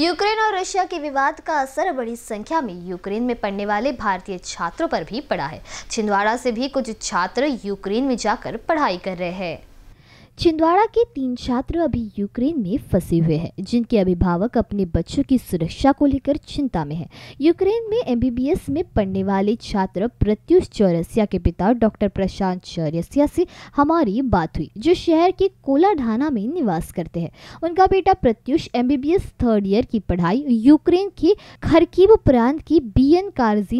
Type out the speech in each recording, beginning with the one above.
Ukraine और Russia के विवाद का असर बड़ी संख्या में यूक्रेन में पढ़ने वाले भारतीय छात्रों पर भी पड़ा है छिंदवाड़ा से भी कुछ छात्र यूक्रेन में जाकर पढ़ाई कर रहे हैं छिंदवाड़ा के तीन छात्र अभी यूक्रेन में फंसे हुए हैं जिनके अभिभावक अपने बच्चों की सुरक्षा को लेकर चिंता में हैं। यूक्रेन में एमबीबीएस में पढ़ने वाले छात्र प्रत्युष चौरसिया के पिता डॉक्टर प्रशांत चौरसिया से हमारी बात हुई जो शहर के कोलाढाना में निवास करते हैं उनका बेटा प्रत्युष एम थर्ड ईयर की पढ़ाई यूक्रेन के खरकीव प्रांत की बी एन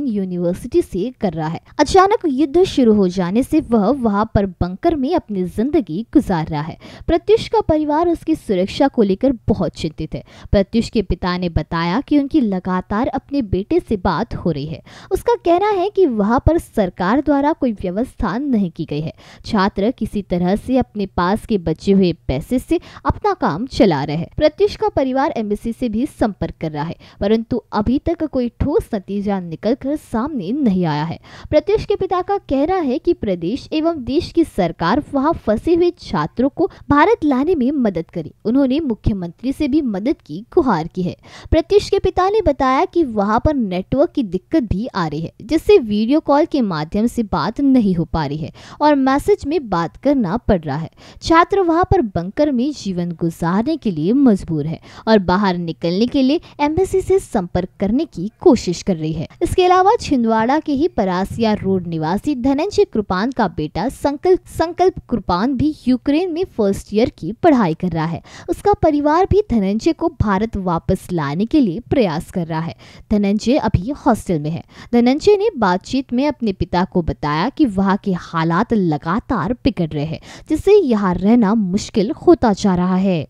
यूनिवर्सिटी से कर रहा है अचानक युद्ध शुरू हो जाने से वह वहाँ पर बंकर में अपनी जिंदगी गुजार रहा है प्रत्युष का परिवार उसकी सुरक्षा को लेकर बहुत चिंतित है प्रत्युष के पिता ने बताया कि उनकी लगातार अपने बेटे से बात हो रही है उसका कहना है कि वहां पर सरकार द्वारा कोई व्यवस्था नहीं की गई है छात्र किसी तरह से अपने पास के बचे हुए पैसे से अपना काम चला रहे हैं प्रत्युष का परिवार एम्बेसी से भी संपर्क कर रहा है परंतु अभी तक कोई ठोस नतीजा निकल सामने नहीं आया है प्रत्युष के पिता का कहना है की प्रदेश एवं देश की सरकार वहाँ फंसे हुए छात्र छात्रों को भारत लाने में मदद करी उन्होंने मुख्यमंत्री से भी मदद की गुहार की है प्रत्युष के पिता ने बताया कि वहाँ पर नेटवर्क की दिक्कत भी आ रही है जिससे वीडियो कॉल के माध्यम से बात नहीं हो पा रही है और मैसेज में बात करना पड़ रहा है छात्र वहाँ पर बंकर में जीवन गुजारने के लिए मजबूर है और बाहर निकलने के लिए एम्बेसी से संपर्क करने की कोशिश कर रही है इसके अलावा छिंदवाड़ा के ही परासिया रोड निवासी धनंजय कृपान का बेटा संकल्प संकल्प कृपान भी यूक्रेन यूक्रेन में फर्स्ट ईयर की पढ़ाई कर रहा है उसका परिवार भी धनंजय को भारत वापस लाने के लिए प्रयास कर रहा है धनंजय अभी हॉस्टल में है धनंजय ने बातचीत में अपने पिता को बताया कि वहाँ के हालात लगातार बिगड़ रहे हैं जिससे यहाँ रहना मुश्किल होता जा रहा है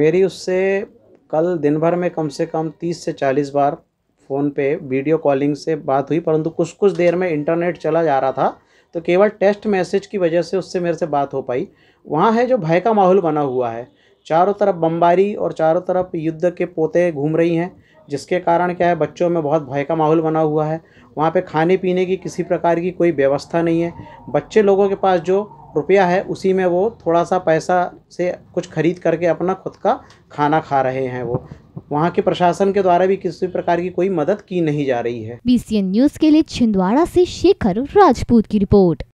मेरी उससे कल दिन भर में कम से कम तीस से चालीस बार फ़ोन पे वीडियो कॉलिंग से बात हुई परंतु कुछ कुछ देर में इंटरनेट चला जा रहा था तो केवल टेस्ट मैसेज की वजह से उससे मेरे से बात हो पाई वहाँ है जो भय का माहौल बना हुआ है चारों तरफ बमबारी और चारों तरफ युद्ध के पोते घूम रही हैं जिसके कारण क्या है बच्चों में बहुत भय का माहौल बना हुआ है वहाँ पे खाने पीने की किसी प्रकार की कोई व्यवस्था नहीं है बच्चे लोगों के पास जो रुपया है उसी में वो थोड़ा सा पैसा से कुछ खरीद करके अपना खुद का खाना खा रहे हैं वो वहाँ के प्रशासन के द्वारा भी किसी प्रकार की कोई मदद की नहीं जा रही है बी न्यूज के लिए छिंदवाड़ा ऐसी शेखर राजपूत की रिपोर्ट